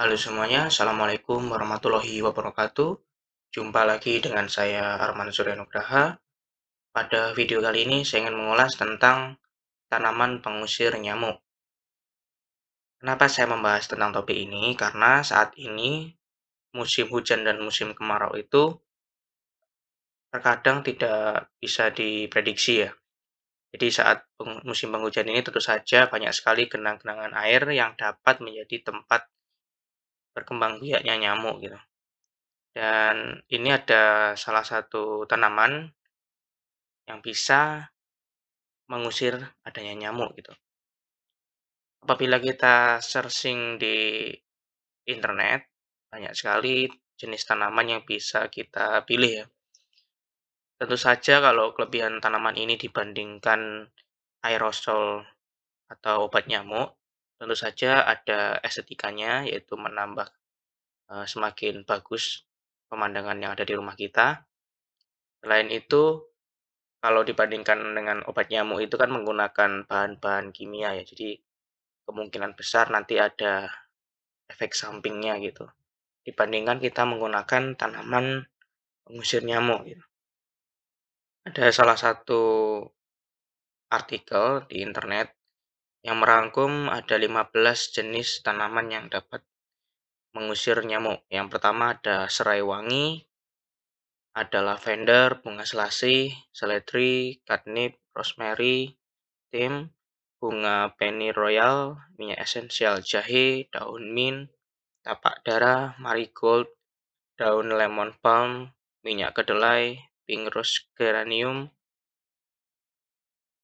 Halo semuanya, Assalamualaikum warahmatullahi wabarakatuh. Jumpa lagi dengan saya Arman Suryanugraha. Pada video kali ini saya ingin mengulas tentang tanaman pengusir nyamuk. Kenapa saya membahas tentang topik ini? Karena saat ini musim hujan dan musim kemarau itu terkadang tidak bisa diprediksi ya. Jadi saat musim penghujan ini tentu saja banyak sekali genang-genangan air yang dapat menjadi tempat berkembang biaknya nyamuk gitu. Dan ini ada salah satu tanaman yang bisa mengusir adanya nyamuk gitu. Apabila kita searching di internet, banyak sekali jenis tanaman yang bisa kita pilih ya. Tentu saja kalau kelebihan tanaman ini dibandingkan aerosol atau obat nyamuk, Tentu saja ada estetikanya, yaitu menambah e, semakin bagus pemandangan yang ada di rumah kita. Selain itu, kalau dibandingkan dengan obat nyamuk itu kan menggunakan bahan-bahan kimia ya, jadi kemungkinan besar nanti ada efek sampingnya gitu. Dibandingkan kita menggunakan tanaman pengusir nyamuk. Gitu. Ada salah satu artikel di internet yang merangkum ada 15 jenis tanaman yang dapat mengusir nyamuk. Yang pertama ada serai wangi, ada lavender, bunga selasi, seledri, catnip, rosemary, tim, bunga penny royal, minyak esensial jahe, daun mint, tapak darah, marigold, daun lemon palm, minyak kedelai, pink rose geranium,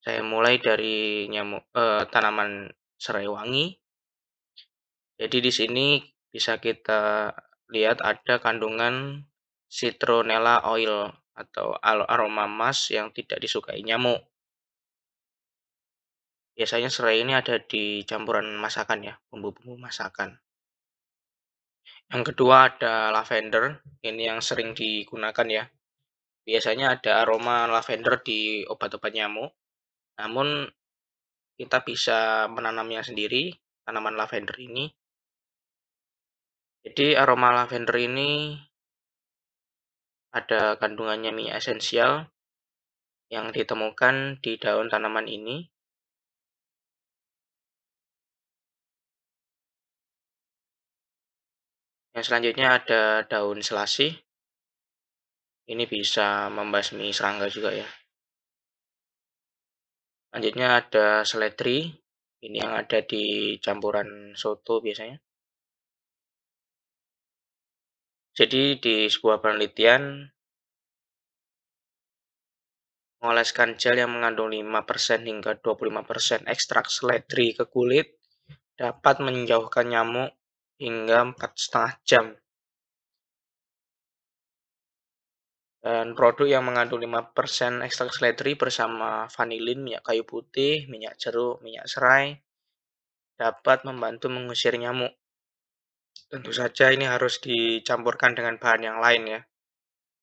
saya mulai dari nyamuk eh, tanaman serai wangi. Jadi di sini bisa kita lihat ada kandungan citronella oil atau aroma emas yang tidak disukai nyamuk. Biasanya serai ini ada di campuran masakan ya, bumbu-bumbu masakan. Yang kedua ada lavender, ini yang sering digunakan ya. Biasanya ada aroma lavender di obat-obat nyamuk. Namun kita bisa menanamnya sendiri, tanaman lavender ini. Jadi aroma lavender ini ada kandungannya minyak esensial yang ditemukan di daun tanaman ini. Yang selanjutnya ada daun selasi. Ini bisa membasmi serangga juga ya. Selanjutnya ada seledri. Ini yang ada di campuran soto biasanya. Jadi di sebuah penelitian mengoleskan gel yang mengandung 5% hingga 25% ekstrak seledri ke kulit dapat menjauhkan nyamuk hingga 4,5 jam dan produk yang mengandung 5% ekstrak seledri bersama vanilin, minyak kayu putih, minyak jeruk, minyak serai dapat membantu mengusir nyamuk. Tentu saja ini harus dicampurkan dengan bahan yang lain ya,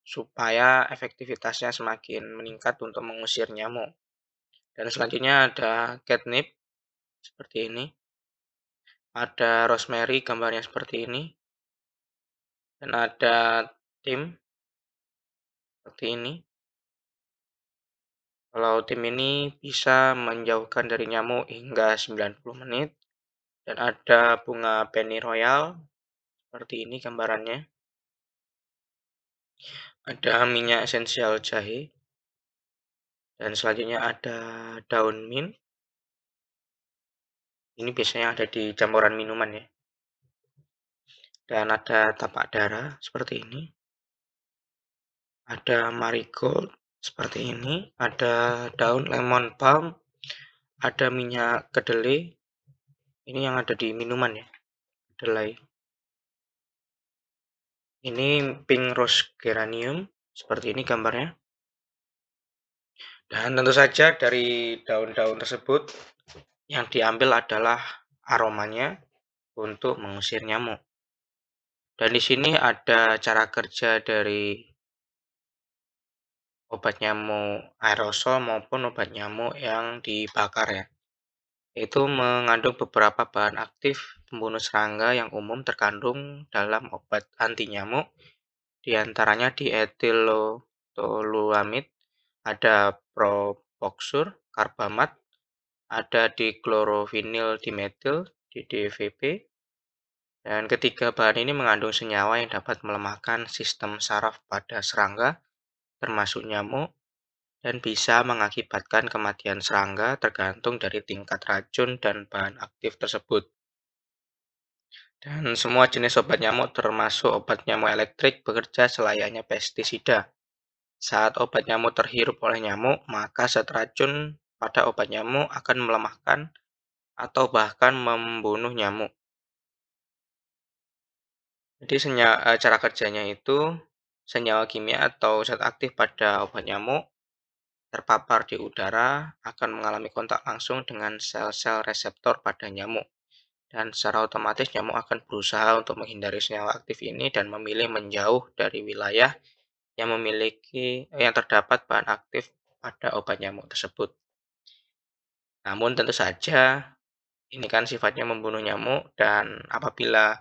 supaya efektivitasnya semakin meningkat untuk mengusir nyamuk. Dan selanjutnya ada catnip seperti ini. Ada rosemary gambarnya seperti ini. Dan ada tim seperti ini. Kalau tim ini bisa menjauhkan dari nyamuk hingga 90 menit. Dan ada bunga penny royal. Seperti ini gambarannya. Ada minyak esensial jahe. Dan selanjutnya ada daun mint. Ini biasanya ada di campuran minuman ya. Dan ada tapak darah seperti ini ada marigold seperti ini, ada daun lemon balm, ada minyak kedelai. Ini yang ada di minuman ya, kedelai. Ini pink rose geranium, seperti ini gambarnya. Dan tentu saja dari daun-daun tersebut yang diambil adalah aromanya untuk mengusir nyamuk. Dan di sini ada cara kerja dari obat nyamuk aerosol maupun obat nyamuk yang dibakar ya. Itu mengandung beberapa bahan aktif pembunuh serangga yang umum terkandung dalam obat anti nyamuk, diantaranya etilotoluamid, ada propoxur, karbamat, ada diklorovinil dimetil, DDVP, dan ketiga bahan ini mengandung senyawa yang dapat melemahkan sistem saraf pada serangga, termasuk nyamuk, dan bisa mengakibatkan kematian serangga tergantung dari tingkat racun dan bahan aktif tersebut. Dan semua jenis obat nyamuk termasuk obat nyamuk elektrik bekerja selayaknya pestisida. Saat obat nyamuk terhirup oleh nyamuk, maka zat racun pada obat nyamuk akan melemahkan atau bahkan membunuh nyamuk. Jadi eh, cara kerjanya itu senyawa kimia atau zat aktif pada obat nyamuk terpapar di udara akan mengalami kontak langsung dengan sel-sel reseptor pada nyamuk dan secara otomatis nyamuk akan berusaha untuk menghindari senyawa aktif ini dan memilih menjauh dari wilayah yang memiliki yang terdapat bahan aktif pada obat nyamuk tersebut. Namun tentu saja ini kan sifatnya membunuh nyamuk dan apabila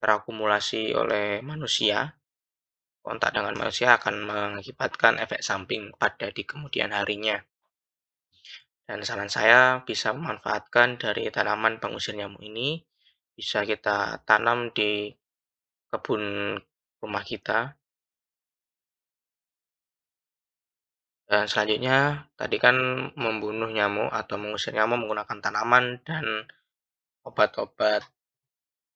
terakumulasi oleh manusia kontak dengan manusia akan mengakibatkan efek samping pada di kemudian harinya. Dan saran saya bisa memanfaatkan dari tanaman pengusir nyamuk ini, bisa kita tanam di kebun rumah kita. Dan selanjutnya, tadi kan membunuh nyamuk atau mengusir nyamuk menggunakan tanaman dan obat-obat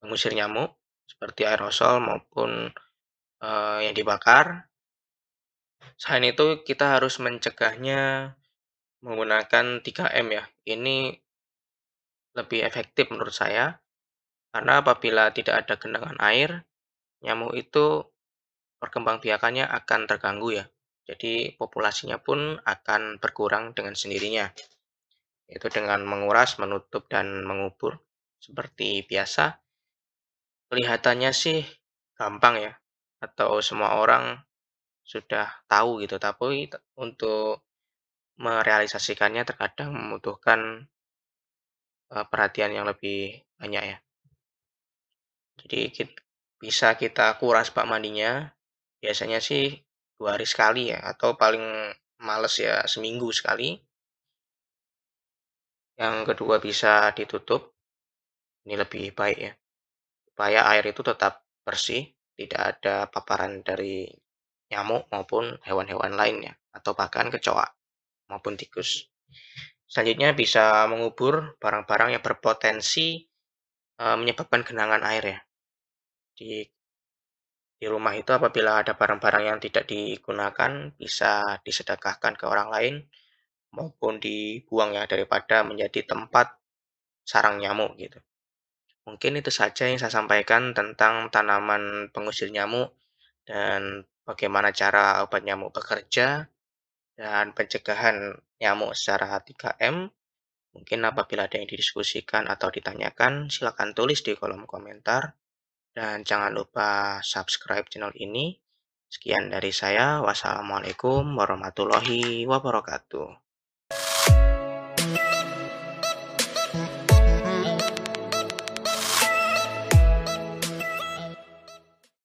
pengusir nyamuk seperti aerosol maupun uh, yang dibakar. Selain itu kita harus mencegahnya menggunakan 3M ya, ini lebih efektif menurut saya, karena apabila tidak ada genangan air, nyamuk itu perkembangbiakannya akan terganggu ya. Jadi populasinya pun akan berkurang dengan sendirinya, Itu dengan menguras, menutup, dan mengubur seperti biasa. Kelihatannya sih gampang ya, atau semua orang sudah tahu gitu tapi untuk merealisasikannya terkadang membutuhkan perhatian yang lebih banyak ya jadi bisa kita kuras pak mandinya biasanya sih dua hari sekali ya atau paling males ya seminggu sekali yang kedua bisa ditutup ini lebih baik ya supaya air itu tetap bersih tidak ada paparan dari nyamuk maupun hewan-hewan lainnya atau bahkan kecoa maupun tikus. Selanjutnya bisa mengubur barang-barang yang berpotensi e, menyebabkan genangan air ya. Di di rumah itu apabila ada barang-barang yang tidak digunakan bisa disedekahkan ke orang lain maupun dibuang ya daripada menjadi tempat sarang nyamuk gitu. Mungkin itu saja yang saya sampaikan tentang tanaman pengusir nyamuk dan bagaimana cara obat nyamuk bekerja dan pencegahan nyamuk secara 3M. Mungkin apabila ada yang didiskusikan atau ditanyakan, silakan tulis di kolom komentar. Dan jangan lupa subscribe channel ini. Sekian dari saya. Wassalamualaikum warahmatullahi wabarakatuh.